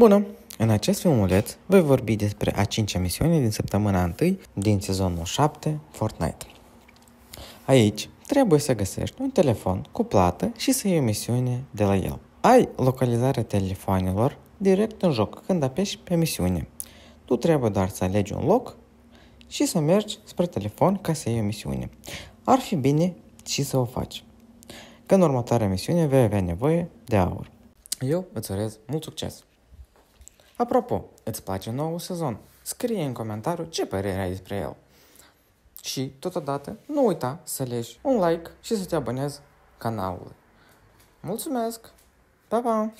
Bună! În acest filmuleț voi vorbi despre a cincea misiune din săptămâna 1 din sezonul 7 Fortnite. Aici trebuie să găsești un telefon cu plată și să iei misiune de la el. Ai localizarea telefonelor direct în joc când apeși pe misiune. Tu trebuie doar să alegi un loc și să mergi spre telefon ca să iei o misiune. Ar fi bine și să o faci. Că în următoarea misiune vei avea nevoie de aur. Eu îți urez mult succes! Apropo, îți place nouul sezon? Scrie în comentariu ce părere ai despre el. Și, totodată, nu uita să lești un like și să te abonezi canalului. Mulțumesc! Pa, pa!